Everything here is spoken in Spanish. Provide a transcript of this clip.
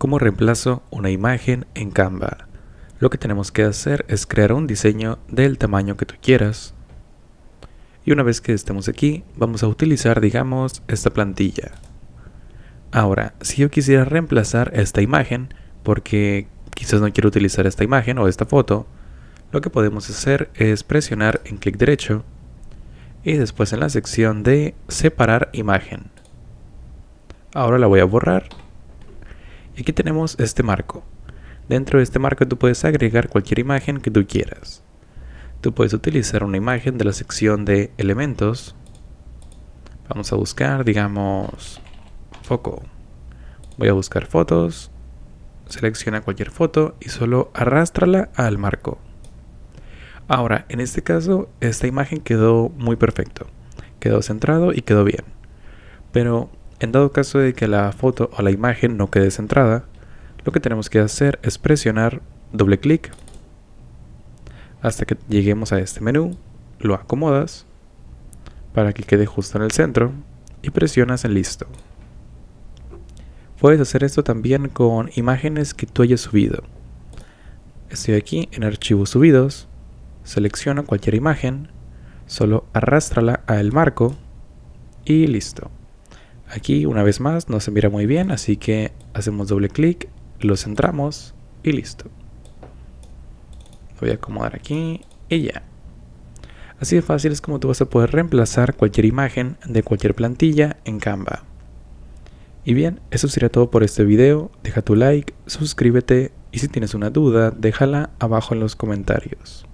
¿Cómo reemplazo una imagen en Canva? Lo que tenemos que hacer es crear un diseño del tamaño que tú quieras. Y una vez que estemos aquí, vamos a utilizar, digamos, esta plantilla. Ahora, si yo quisiera reemplazar esta imagen, porque quizás no quiero utilizar esta imagen o esta foto, lo que podemos hacer es presionar en clic derecho y después en la sección de separar imagen. Ahora la voy a borrar Aquí tenemos este marco. Dentro de este marco tú puedes agregar cualquier imagen que tú quieras. Tú puedes utilizar una imagen de la sección de elementos. Vamos a buscar, digamos, foco. Voy a buscar fotos. Selecciona cualquier foto y solo arrástrala al marco. Ahora, en este caso, esta imagen quedó muy perfecto. Quedó centrado y quedó bien. Pero en dado caso de que la foto o la imagen no quede centrada, lo que tenemos que hacer es presionar doble clic hasta que lleguemos a este menú, lo acomodas para que quede justo en el centro y presionas en listo. Puedes hacer esto también con imágenes que tú hayas subido. Estoy aquí en archivos subidos, selecciono cualquier imagen, solo arrástrala al marco y listo. Aquí una vez más no se mira muy bien, así que hacemos doble clic, lo centramos y listo. Lo voy a acomodar aquí y ya. Así de fácil es como tú vas a poder reemplazar cualquier imagen de cualquier plantilla en Canva. Y bien, eso sería todo por este video, deja tu like, suscríbete y si tienes una duda déjala abajo en los comentarios.